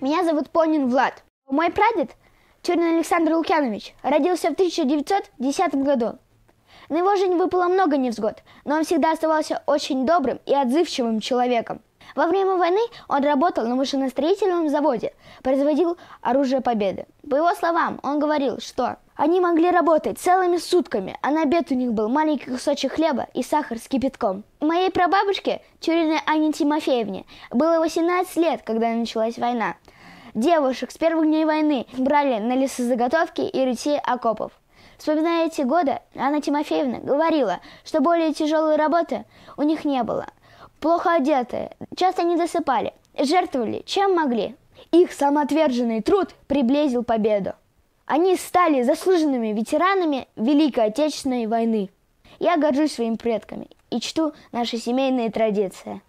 Меня зовут Понин Влад. Мой прадед, Черный Александр Лукьянович, родился в 1910 году. На его жизнь выпало много невзгод, но он всегда оставался очень добрым и отзывчивым человеком. Во время войны он работал на машиностроительном заводе, производил оружие победы. По его словам, он говорил, что они могли работать целыми сутками, а на обед у них был маленький кусочек хлеба и сахар с кипятком. Моей прабабушке, Чуриной Анне Тимофеевне, было 18 лет, когда началась война. Девушек с первых дней войны брали на лесозаготовки и рытье окопов. Вспоминая эти годы, Анна Тимофеевна говорила, что более тяжелой работы у них не было. Плохо одетые, часто не досыпали, жертвовали чем могли. Их самоотверженный труд приблизил победу. Они стали заслуженными ветеранами Великой Отечественной войны. Я горжусь своими предками и чту наши семейные традиции.